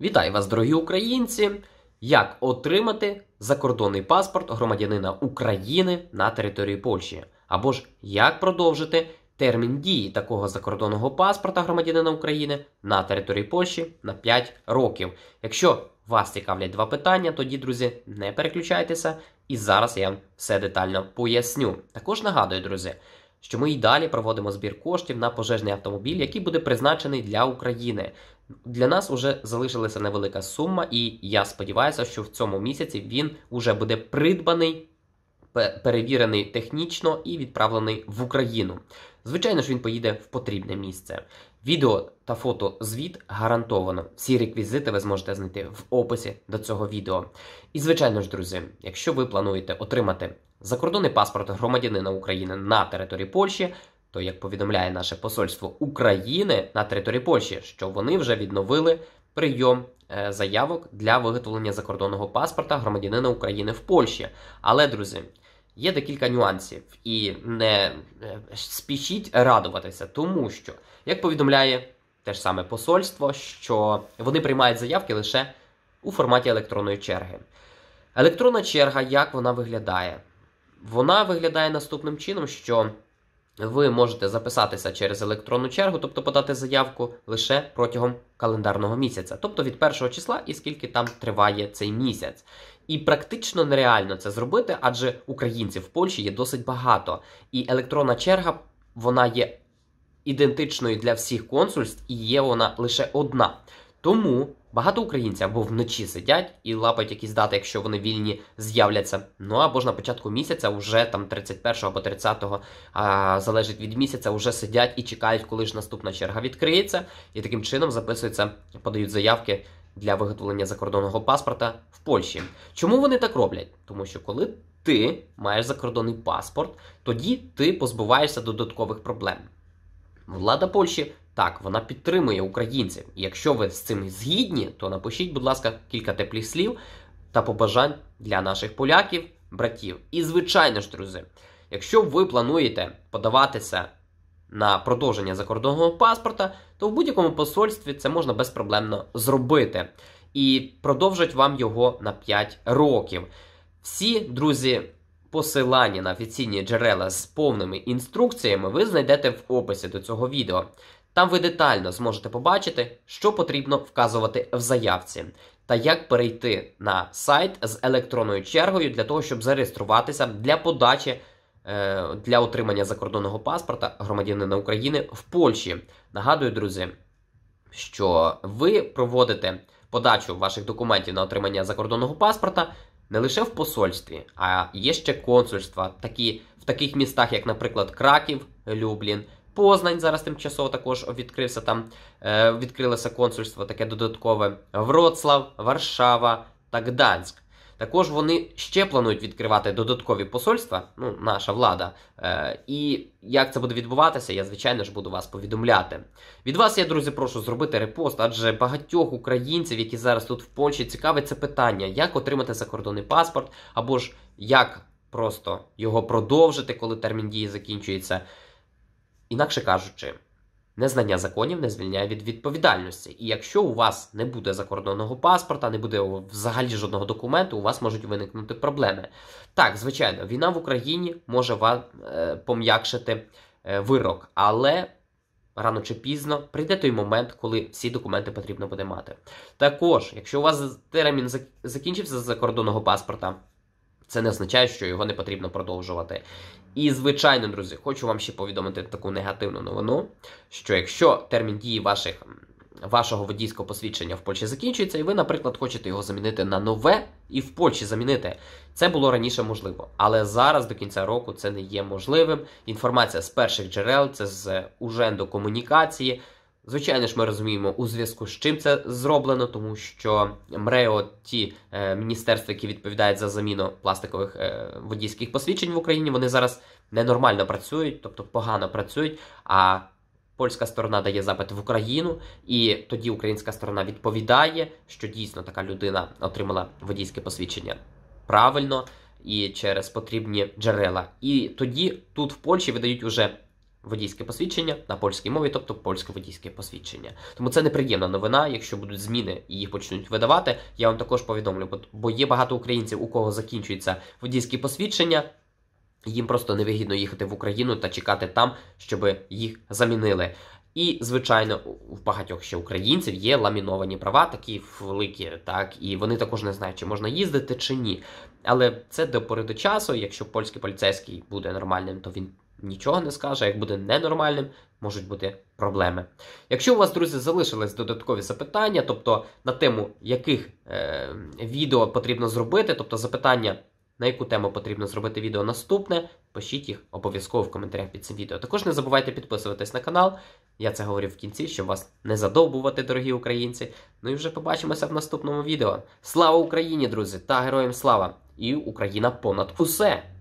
Вітаю вас, дорогі українці! Як отримати закордонний паспорт громадянина України на території Польщі? Або ж як продовжити термін дії такого закордонного паспорта громадянина України на території Польщі на 5 років? Якщо вас цікавлять два питання, тоді, друзі, не переключайтеся, і зараз я вам все детально поясню. Також нагадую, друзі що ми й далі проводимо збір коштів на пожежний автомобіль, який буде призначений для України. Для нас вже залишилася невелика сума, і я сподіваюся, що в цьому місяці він уже буде придбаний. Перевірений технічно і відправлений в Україну. Звичайно ж, він поїде в потрібне місце. Відео та фото звіт гарантовано. Всі реквізити ви зможете знайти в описі до цього відео. І, звичайно ж, друзі, якщо ви плануєте отримати закордонний паспорт громадянина України на території Польщі, то як повідомляє наше посольство України на території Польщі, що вони вже відновили прийом е, заявок для виготовлення закордонного паспорта громадянина України в Польщі. Але, друзі. Є декілька нюансів, і не е, спішіть радуватися, тому що, як повідомляє те ж саме посольство, що вони приймають заявки лише у форматі електронної черги. Електронна черга, як вона виглядає? Вона виглядає наступним чином, що ви можете записатися через електронну чергу, тобто подати заявку лише протягом календарного місяця, тобто від першого числа і скільки там триває цей місяць. І практично нереально це зробити, адже українців в Польщі є досить багато. І електронна черга вона є ідентичною для всіх консульств і є вона лише одна. Тому Багато українців або вночі сидять і лапають якісь дати, якщо вони вільні з'являться. Ну або ж на початку місяця, вже там 31 або 30, а, залежить від місяця, вже сидять і чекають, коли ж наступна черга відкриється, і таким чином записуються, подають заявки для виготовлення закордонного паспорта в Польщі. Чому вони так роблять? Тому що коли ти маєш закордонний паспорт, тоді ти позбуваєшся додаткових проблем. Влада Польщі так, вона підтримує українців. Якщо ви з цим згідні, то напишіть, будь ласка, кілька теплих слів та побажань для наших поляків, братів. І, звичайно ж, друзі, якщо ви плануєте подаватися на продовження закордонного паспорта, то в будь-якому посольстві це можна безпроблемно зробити. І продовжать вам його на 5 років. Всі, друзі, посилання на офіційні джерела з повними інструкціями ви знайдете в описі до цього відео. Там ви детально зможете побачити, що потрібно вказувати в заявці, та як перейти на сайт з електронною чергою для того, щоб зареєструватися для подачі е, для отримання закордонного паспорта громадянина України в Польщі. Нагадую, друзі, що ви проводите подачу ваших документів на отримання закордонного паспорта. Не лише в посольстві, а є ще консульства, такі в таких містах, як, наприклад, Краків, Люблін, Познань зараз тимчасово також відкрився там, е, відкрилося консульство таке додаткове Вроцлав, Варшава та Гданськ. Також вони ще планують відкривати додаткові посольства, ну, наша влада. Е, і як це буде відбуватися, я, звичайно ж, буду вас повідомляти. Від вас, я, друзі, прошу зробити репост, адже багатьох українців, які зараз тут в Польщі, цікавить це питання, як отримати закордонний паспорт, або ж як просто його продовжити, коли термін дії закінчується. Інакше кажучи, незнання законів не звільняє від відповідальності. І якщо у вас не буде закордонного паспорта, не буде взагалі жодного документу, у вас можуть виникнути проблеми. Так, звичайно, війна в Україні може вам е, пом'якшити е, вирок, але. Рано чи пізно прийде той момент, коли всі документи потрібно буде мати. Також, якщо у вас термін закінчився з закордонного паспорта, це не означає, що його не потрібно продовжувати. І, звичайно, друзі, хочу вам ще повідомити таку негативну новину, що якщо термін дії ваших, вашого водійського посвідчення в Польщі закінчується, і ви, наприклад, хочете його замінити на нове і в Польщі замінити, це було раніше можливо. Але зараз до кінця року це не є можливим. Інформація з перших джерел, це з уженду комунікації. Звичайно ж, ми розуміємо, у зв'язку з чим це зроблено, тому що МРЕО, ті е, міністерства, які відповідають за заміну пластикових е, водійських посвідчень в Україні, вони зараз ненормально працюють, тобто погано працюють. А польська сторона дає запит в Україну, і тоді українська сторона відповідає, що дійсно така людина отримала водійське посвідчення правильно і через потрібні джерела. І тоді тут в Польщі видають уже водійське посвідчення на польській мові, тобто польське водійське посвідчення. Тому це неприємна новина. Якщо будуть зміни і їх почнуть видавати, я вам також повідомлю, бо є багато українців, у кого закінчується водійське посвідчення. Їм просто невигідно їхати в Україну та чекати там, щоб їх замінили. І, звичайно, в багатьох ще українців є ламіновані права, такі великі, так і вони також не знають, чи можна їздити чи ні. Але це до пори до часу. Якщо польський поліцейський буде нормальним, то він нічого не скаже, як буде ненормальним, можуть бути проблеми. Якщо у вас, друзі, залишились додаткові запитання, тобто на тему яких е, відео потрібно зробити, тобто запитання. На яку тему потрібно зробити відео наступне, пишіть їх обов'язково в коментарях під цим відео. Також не забувайте підписуватись на канал. Я це говорив в кінці, щоб вас не задовбувати, дорогі українці. Ну і вже побачимося в наступному відео. Слава Україні, друзі, та героям слава! І Україна понад усе!